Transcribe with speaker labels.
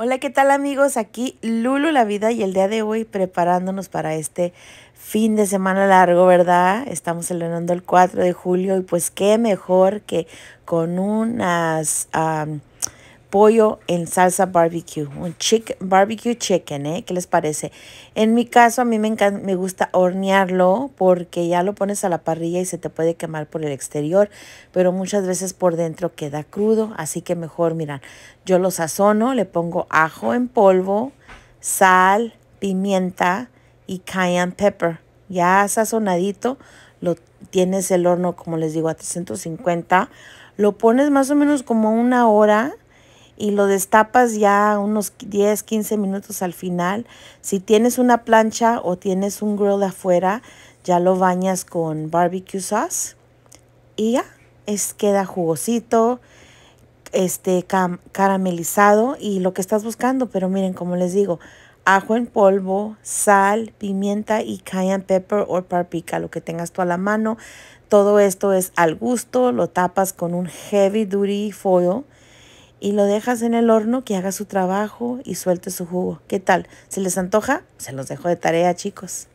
Speaker 1: Hola, ¿qué tal amigos? Aquí Lulu La Vida y el día de hoy preparándonos para este fin de semana largo, ¿verdad? Estamos celebrando el 4 de julio y pues qué mejor que con unas pollo en salsa barbecue, un chick, barbecue chicken, ¿eh? ¿Qué les parece? En mi caso a mí me, me gusta hornearlo porque ya lo pones a la parrilla y se te puede quemar por el exterior, pero muchas veces por dentro queda crudo, así que mejor, miran, yo lo sazono, le pongo ajo en polvo, sal, pimienta y cayenne pepper. Ya sazonadito, lo tienes el horno, como les digo, a 350. Lo pones más o menos como una hora y lo destapas ya unos 10, 15 minutos al final. Si tienes una plancha o tienes un grill afuera, ya lo bañas con barbecue sauce y ya es, queda jugosito, este caramelizado y lo que estás buscando. Pero miren, como les digo, ajo en polvo, sal, pimienta y cayenne pepper o paprika, lo que tengas tú a la mano. Todo esto es al gusto, lo tapas con un heavy duty foil y lo dejas en el horno que haga su trabajo y suelte su jugo. ¿Qué tal? ¿Se les antoja? Se los dejo de tarea, chicos.